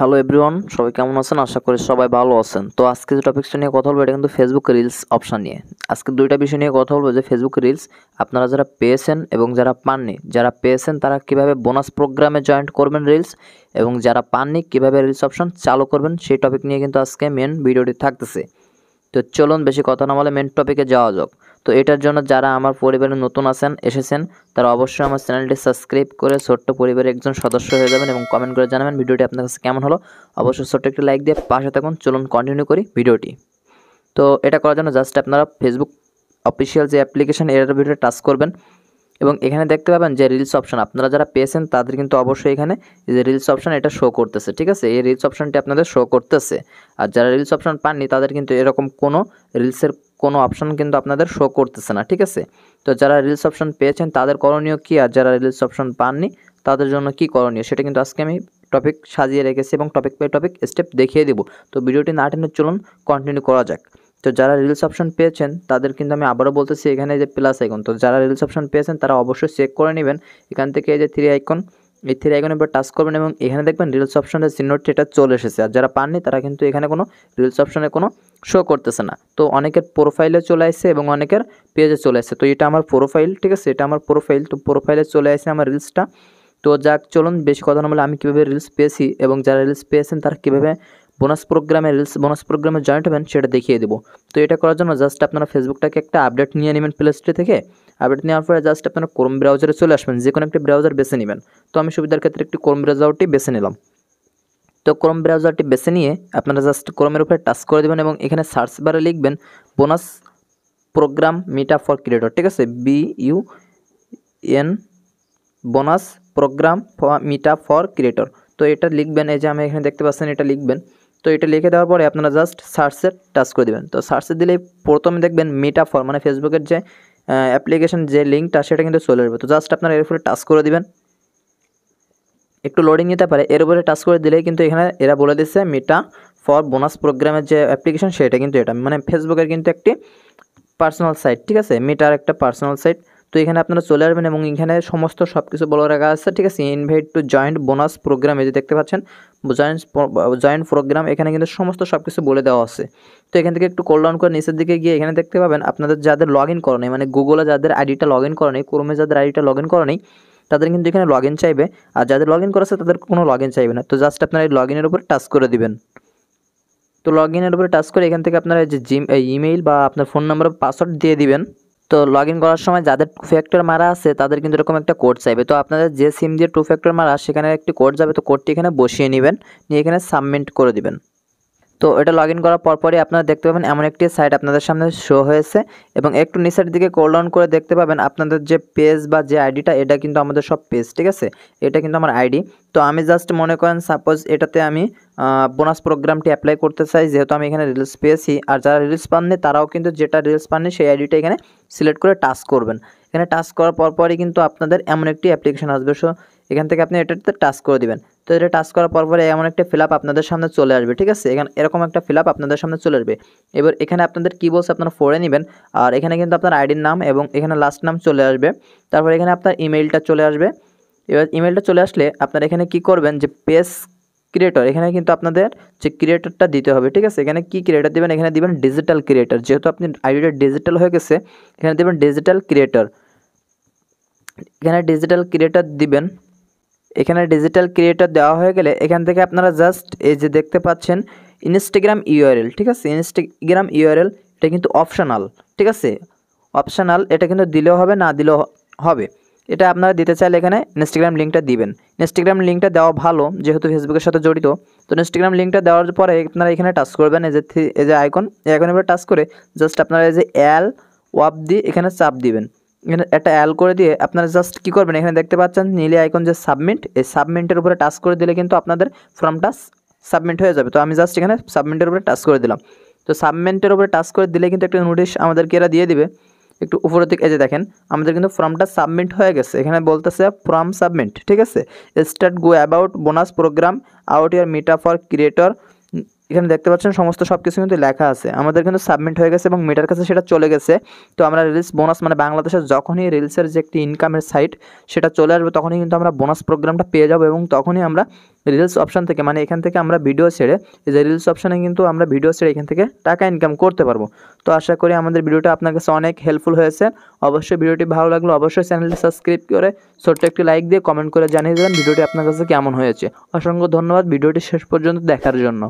hello everyone সবাই কেমন আছেন আশা করি সবাই ভালো আছেন তো আজকে যে টপিকটা নিয়ে কথা বলবো এটা কিন্তু ফেসবুক রিলস অপশান নিয়ে আজকে দুইটা বিষয় নিয়ে কথা বলবো যে ফেসবুক রিলস আপনারা যারা পেয়েছেন এবং যারা পাননি যারা পেয়েছেন তারা কিভাবে বোনাস প্রোগ্রামে জয়েন্ট করবেন রিলস এবং যারা পাননি কিভাবে রিলস অপশান চালু করবেন সেই টপিক নিয়ে কিন্তু আজকে মেন ভিডিওটি থাকতেছে তো চলুন বেশি কথা না বলে মেন টপিকে যাওয়া যাক তো এটার জন্য যারা আমার পরিবারে নতুন আছেন এসেছেন তারা অবশ্যই আমার চ্যানেলটি সাবস্ক্রাইব করে ছোট্ট পরিবারের একজন সদস্য হয়ে যাবেন এবং কমেন্ট করে জানাবেন ভিডিওটি আপনার কাছে কেমন হলো অবশ্যই ছোট্ট একটি লাইক দিয়ে পাশে থাকুন চলুন কন্টিনিউ করি ভিডিওটি তো এটা করার জন্য জাস্ট আপনারা ফেসবুক অফিসিয়াল যে অ্যাপ্লিকেশান এটার ভিডিওটা টাচ করবেন এবং এখানে দেখতে পাবেন যে রিলস অপশন আপনারা যারা পেয়েছেন তাদের কিন্তু অবশ্যই এখানে যে রিলস অপশন এটা শো করতেছে ঠিক আছে এই রিলস অপশনটি আপনাদের শো করতেছে আর যারা রিলস অপশন পাননি তাদের কিন্তু এরকম কোনো রিলসের কোনো অপশন কিন্তু আপনাদের শো করতেছে না ঠিক আছে তো যারা রিলস অপশন পেয়েছেন তাদের করণীয় কী আর যারা রিলস অপশন পাননি তাদের জন্য কি করণীয় সেটা কিন্তু আজকে আমি টপিক সাজিয়ে রেখেছি এবং টপিক বাই টপিক স্টেপ দেখিয়ে দেবো তো ভিডিওটি না টেনে চলুন কন্টিনিউ করা যাক তো যারা রিলস অপশন পেয়েছেন তাদের কিন্তু আমি আবারও বলতেছি এখানে যে প্লাস আইকন তো যারা রিলস অপশন পেয়েছেন তারা অবশ্যই চেক করে নেবেন এখান থেকে এই যে থ্রি আইকন এই থ্রি আইকনের উপর টাচ করবেন এবং এখানে দেখবেন রিলস অপশনের চিহ্নটি এটা চলে এসেছে আর যারা পাননি তারা কিন্তু এখানে কোনো রিলস অপশনে কোনো শো করতেছে না তো অনেকের প্রোফাইলে চলে আসছে এবং অনেকের পেজে চলে আসছে তো এটা আমার প্রোফাইল ঠিক আছে এটা আমার প্রোফাইল তো প্রোফাইলে চলে আসছে আমার রিলসটা তো যাক চলুন বেশি কথা না বলে আমি কীভাবে রিলস পেয়েছি এবং যারা রিলস পেয়েছেন তারা কীভাবে বোনাস প্রোগ্রামে রিলস বোনাস প্রোগ্রামে জয়েন্ট হবেন সেটা দেখিয়ে দেবো তো এটা করার জন্য জাস্ট আপনারা ফেসবুকটাকে একটা আপডেট নিয়ে নেবেন প্লে স্টোর থেকে আপডেট নেওয়ার পরে জাস্ট আপনারা ক্রোম ব্রাউজারে চলে আসবেন যে কোনো একটি ব্রাউজার বেছে নেবেন তো আমি সুবিধার ক্ষেত্রে একটি ক্রোম ব্রাউজারটি বেছে নিলাম তো ক্রোম ব্রাউজারটি বেছে নিয়ে আপনারা জাস্ট ক্রোমের উপরে টাচ করে দেবেন এবং এখানে সার্চ বারে লিখবেন bonus program Meta for creator ঠিক আছে B U N bonus program for Meta for creator তো এটা লিখবেন এই যে আমি এখানে দেখতে পাচ্ছেন এটা লিখবেন তো এটা লিখে দেওয়ার পরে আপনারা জাস্ট সার্চের টাচ করে দেবেন তো সার্চে দিলে প্রথমে দেখবেন মেটা ফর মানে ফেসবুকের যে অ্যাপ্লিকেশন যে লিঙ্কটা সেটা কিন্তু চলে আসবে তো জাস্ট আপনারা এর উপরে টাচ করে দেবেন একটু লোডিং নিতে পারে এর উপরে টাচ করে দিলেই কিন্তু এখানে এরা বলে দিচ্ছে মেটা ফর বোনাস প্রোগ্রামের যে অ্যাপ্লিকেশন সেটা কিন্তু এটা মানে ফেসবুকের কিন্তু একটি পার্সোনাল সাইট ঠিক আছে মেটার একটা পার্সোনাল সাইট তো এখানে আপনারা চলে আসবেন এবং এখানে সমস্ত সব কিছু বলে রাখা আছে ঠিক আছে invite to joint bonus program এই যে দেখতে পাচ্ছেন জয়েন্ট জয়েন্ট প্রোগ্রাম এখানে কিন্তু সমস্ত সব কিছু বলে দেওয়া আছে তো এখান থেকে একটু কোল ডাউন করে নিচের দিকে গিয়ে এখানে দেখতে পাবেন আপনাদের যাদের লগ ইন করা নেই মানে গুগলে যাদের আইডিটা লগ ইন করা নেই ক্রোমে যাদের আইডিটা লগ ইন করা নেই তাদের কিন্তু এখানে লগ ইন চাইবে আর যাদের লগ ইন করা আছে তাদের কোনো লগ ইন চাইবে না তো জাস্ট আপনারা এই লগ ইনের উপরে টাচ করে দিবেন তো লগ ইনের উপরে টাচ করে এখান থেকে আপনারা যে জিম ইমেইল বা আপনার ফোন নাম্বার পাসওয়ার্ড দিয়ে দিবেন তো লগ ইন করার সময় যাদের টু ফ্যাক্টর মারা আছে তাদের কিন্তু এরকম একটা কোড চাইবে তো আপনাদের যে সিম দিয়ে টু ফ্যাক্টর মারা সেখানে একটি কোড যাবে তো কোডটি এখানে বসিয়ে নেবেন নিয়ে এখানে সাবমিট করে দিবেন তো এটা লগ ইন করার পরপরই আপনারা দেখতে পাবেন এমন একটি সাইট আপনাদের সামনে শো হয়েছে এবং একটু নিচের দিকে কোল ডাউন করে দেখতে পাবেন আপনাদের যে পেজ বা যে আইডিটা এটা কিন্তু আমাদের সব পেজ ঠিক আছে এটা কিন্তু আমার আইডি তো আমি জাস্ট মনে করেন সাপোজ এটাতে আমি বোনাস প্রোগ্রামটি অ্যাপ্লাই করতে চাই যেহেতু আমি এখানে রিলস পেয়েছি আর যারা রিলস পাননি তারাও কিন্তু যেটা রিলস পাননি সেই আইডিটা এখানে সিলেক্ট করে টাচ করবেন এখানে টাচ করার পর পরই কিন্তু আপনাদের এমন একটি অ্যাপ্লিকেশান আসবে সো এখান থেকে আপনি এটাতে টাচ করে দেবেন তো এটা টাচ করার পর পরে এমন একটা ফিল আপনাদের সামনে চলে আসবে ঠিক আছে এখানে এরকম একটা ফিল আপনাদের সামনে চলে আসবে এবার এখানে আপনাদের কী বলছে আপনারা ফোরে নেবেন আর এখানে কিন্তু আপনার আইডির নাম এবং এখানে লাস্ট নাম চলে আসবে তারপর এখানে আপনার ইমেলটা চলে আসবে এবার ইমেলটা চলে আসলে আপনারা এখানে কি করবেন যে পেস ক্রিয়েটর এখানে কিন্তু আপনাদের যে ক্রিয়েটরটা দিতে হবে ঠিক আছে এখানে কি ক্রিয়েটর দেবেন এখানে দিবেন ডিজিটাল ক্রিয়েটর যেহেতু আপনি আইডিটা ডিজিটাল হয়ে গেছে এখানে দেবেন ডিজিটাল ক্রিয়েটর এখানে ডিজিটাল ক্রিয়েটর দিবেন এখানে ডিজিটাল ক্রিয়েটর দেওয়া হয়ে গেলে এখান থেকে আপনারা জাস্ট এই যে দেখতে পাচ্ছেন ইনস্টাগ্রাম ইউআরএল ঠিক আছে ইনস্টাগ্রাম ইউআরএল এটা কিন্তু অপশনাল ঠিক আছে অপশনাল এটা কিন্তু দিলেও হবে না দিলেও হবে এটা আপনারা দিতে চাইলে এখানে ইনস্টাগ্রাম লিঙ্কটা দিবেন ইনস্টাগ্রাম লিঙ্কটা দেওয়া ভালো যেহেতু ফেসবুকের সাথে জড়িত তো ইনস্টাগ্রাম লিঙ্কটা দেওয়ার পরে আপনারা এখানে টাচ করবেন এই যে এই যে আইকন এই আইকনের উপরে টাচ করে জাস্ট আপনারা এই যে অ্যাল ওয়াপ দিয়ে এখানে চাপ দিবেন এখানে একটা অ্যাল করে দিয়ে আপনারা জাস্ট কী করবেন এখানে দেখতে পাচ্ছেন নীলে আইকন যে সাবমিট এই সাবমিটের উপরে টাচ করে দিলে কিন্তু আপনাদের ফর্মটা সাবমিট হয়ে যাবে তো আমি জাস্ট এখানে সাবমিটের উপরে টাচ করে দিলাম তো সাবমিটের উপরে টাচ করে দিলে কিন্তু একটা নোটিশ আমাদেরকে এরা দিয়ে দিবে একটু উপরের দিকে এই যে দেখেন আমাদের কিন্তু ফর্মটা সাবমিট হয়ে গেছে এখানে বলতেছে ফর্ম সাবমিট ঠিক আছে start go about bonus program out year Meta for creator এখানে দেখতে পাচ্ছেন সমস্ত সব কিছু কিন্তু লেখা আছে আমাদের কিন্তু সাবমিট হয়ে গেছে এবং মেটার কাছে সেটা চলে গেছে তো আমরা রিলস বোনাস মানে বাংলাদেশের যখনই রিলসের যে একটি ইনকামের সাইট সেটা চলে আসবে তখনই কিন্তু আমরা বোনাস প্রোগ্রামটা পেয়ে যাবো এবং তখনই আমরা রিলস অপশান থেকে মানে এখান থেকে আমরা ভিডিও ছেড়ে এই যে রিলস অপশানে কিন্তু আমরা ভিডিও ছেড়ে এখান থেকে টাকা ইনকাম করতে পারবো তো আশা করি আমাদের ভিডিওটা আপনার কাছে অনেক হেল্পফুল হয়েছে অবশ্যই ভিডিওটি ভালো লাগলো অবশ্যই চ্যানেলটি সাবস্ক্রাইব করে ছোট্ট একটি লাইক দিয়ে কমেন্ট করে জানিয়ে দেবেন ভিডিওটি আপনার কাছে কেমন হয়েছে অসংখ্য ধন্যবাদ ভিডিওটি শেষ পর্যন্ত দেখার জন্য